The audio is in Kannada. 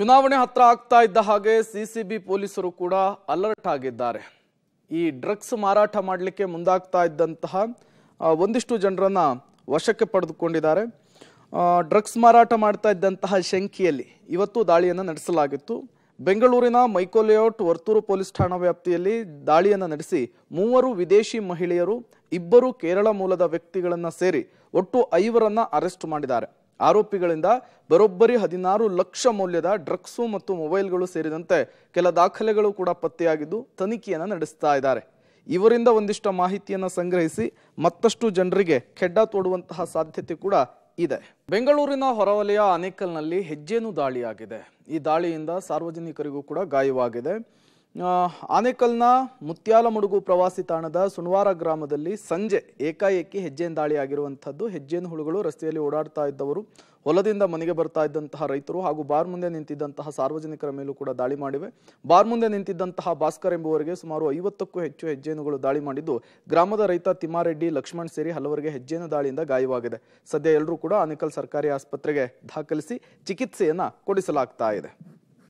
ಚುನಾವಣೆ ಹತ್ರ ಆಗ್ತಾ ಇದ್ದ ಹಾಗೆ ಸಿಸಿಬಿ ಪೊಲೀಸರು ಕೂಡ ಅಲರ್ಟ್ ಆಗಿದ್ದಾರೆ ಈ ಡ್ರಗ್ಸ್ ಮಾರಾಟ ಮಾಡಲಿಕ್ಕೆ ಮುಂದಾಗ್ತಾ ಇದ್ದಂತಹ ಒಂದಿಷ್ಟು ಜನರನ್ನ ವಶಕ್ಕೆ ಪಡೆದುಕೊಂಡಿದ್ದಾರೆ ಡ್ರಗ್ಸ್ ಮಾರಾಟ ಮಾಡ್ತಾ ಇದ್ದಂತಹ ಶಂಕಿಯಲ್ಲಿ ಇವತ್ತು ದಾಳಿಯನ್ನು ನಡೆಸಲಾಗಿತ್ತು ಬೆಂಗಳೂರಿನ ಮೈಕೋಲೇಔಟ್ ವರ್ತೂರು ಪೊಲೀಸ್ ಠಾಣಾ ವ್ಯಾಪ್ತಿಯಲ್ಲಿ ದಾಳಿಯನ್ನು ನಡೆಸಿ ಮೂವರು ವಿದೇಶಿ ಮಹಿಳೆಯರು ಇಬ್ಬರು ಕೇರಳ ಮೂಲದ ವ್ಯಕ್ತಿಗಳನ್ನು ಸೇರಿ ಒಟ್ಟು ಐವರನ್ನ ಅರೆಸ್ಟ್ ಮಾಡಿದ್ದಾರೆ ಆರೋಪಿಗಳಿಂದ ಬರೋಬ್ಬರಿ ಹದಿನಾರು ಲಕ್ಷ ಮೌಲ್ಯದ ಡ್ರಗ್ಸು ಮತ್ತು ಮೊಬೈಲ್ಗಳು ಸೇರಿದಂತೆ ಕೆಲ ದಾಖಲೆಗಳು ಕೂಡ ಪತ್ತೆಯಾಗಿದ್ದು ತನಿಖೆಯನ್ನು ನಡೆಸ್ತಾ ಇದ್ದಾರೆ ಇವರಿಂದ ಒಂದಿಷ್ಟು ಮಾಹಿತಿಯನ್ನು ಸಂಗ್ರಹಿಸಿ ಮತ್ತಷ್ಟು ಜನರಿಗೆ ಖೆಡ್ಡ ತೋಡುವಂತಹ ಸಾಧ್ಯತೆ ಕೂಡ ಇದೆ ಬೆಂಗಳೂರಿನ ಹೊರವಲಯ ಅನೇಕಲ್ನಲ್ಲಿ ಹೆಜ್ಜೇನು ದಾಳಿಯಾಗಿದೆ ಈ ದಾಳಿಯಿಂದ ಸಾರ್ವಜನಿಕರಿಗೂ ಕೂಡ ಗಾಯವಾಗಿದೆ ಆನೇಕಲ್ನ ಮುತ್ಯಾಲಮುಡುಗು ಪ್ರವಾಸಿ ತಾಣದ ಸುಣವಾರ ಗ್ರಾಮದಲ್ಲಿ ಸಂಜೆ ಏಕಾಏಕಿ ಹೆಜ್ಜೆನ ದಾಳಿ ಆಗಿರುವಂಥದ್ದು ಹೆಜ್ಜೆನ ಹುಳುಗಳು ರಸ್ತೆಯಲ್ಲಿ ಓಡಾಡ್ತಾ ಇದ್ದವರು ಹೊಲದಿಂದ ಮನೆಗೆ ಬರ್ತಾ ಇದ್ದಂತಹ ರೈತರು ಹಾಗೂ ಬಾರ್ ಮುಂದೆ ನಿಂತಿದ್ದಂತಹ ಸಾರ್ವಜನಿಕರ ಮೇಲೂ ಕೂಡ ದಾಳಿ ಮಾಡಿವೆ ಬಾರ್ ಮುಂದೆ ನಿಂತಿದ್ದಂತಹ ಭಾಸ್ಕರ್ ಎಂಬುವರಿಗೆ ಸುಮಾರು ಐವತ್ತಕ್ಕೂ ಹೆಚ್ಚು ಹೆಜ್ಜೆನುಗಳು ದಾಳಿ ಮಾಡಿದ್ದು ಗ್ರಾಮದ ರೈತ ತಿಮ್ಮಾರೆಡ್ಡಿ ಲಕ್ಷ್ಮಣ್ ಸೇರಿ ಹಲವರಿಗೆ ಹೆಜ್ಜೆನ ದಾಳಿಯಿಂದ ಗಾಯವಾಗಿದೆ ಸದ್ಯ ಎಲ್ಲರೂ ಕೂಡ ಆನೇಕಲ್ ಸರ್ಕಾರಿ ಆಸ್ಪತ್ರೆಗೆ ದಾಖಲಿಸಿ ಚಿಕಿತ್ಸೆಯನ್ನು ಕೊಡಿಸಲಾಗ್ತಾ ಇದೆ